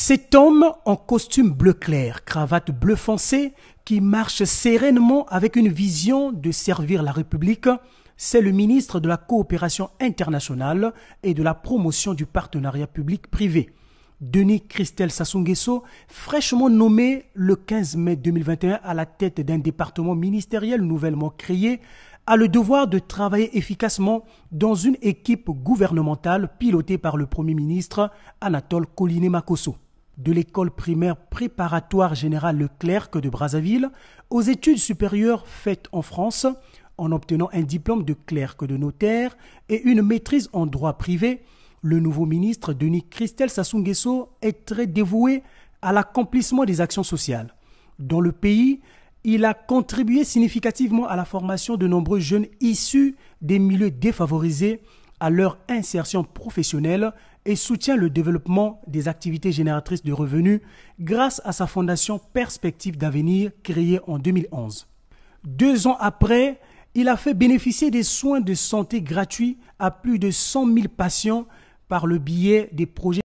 Cet homme en costume bleu clair, cravate bleu foncé, qui marche sereinement avec une vision de servir la République, c'est le ministre de la Coopération internationale et de la promotion du partenariat public-privé. Denis Christel sassou fraîchement nommé le 15 mai 2021 à la tête d'un département ministériel nouvellement créé, a le devoir de travailler efficacement dans une équipe gouvernementale pilotée par le Premier ministre Anatole coliné makoso de l'école primaire préparatoire générale Leclerc de Brazzaville aux études supérieures faites en France en obtenant un diplôme de clerc de notaire et une maîtrise en droit privé, le nouveau ministre Denis Christel Sassou est très dévoué à l'accomplissement des actions sociales. Dans le pays, il a contribué significativement à la formation de nombreux jeunes issus des milieux défavorisés à leur insertion professionnelle et soutient le développement des activités génératrices de revenus grâce à sa fondation Perspective d'avenir créée en 2011. Deux ans après, il a fait bénéficier des soins de santé gratuits à plus de 100 000 patients par le biais des projets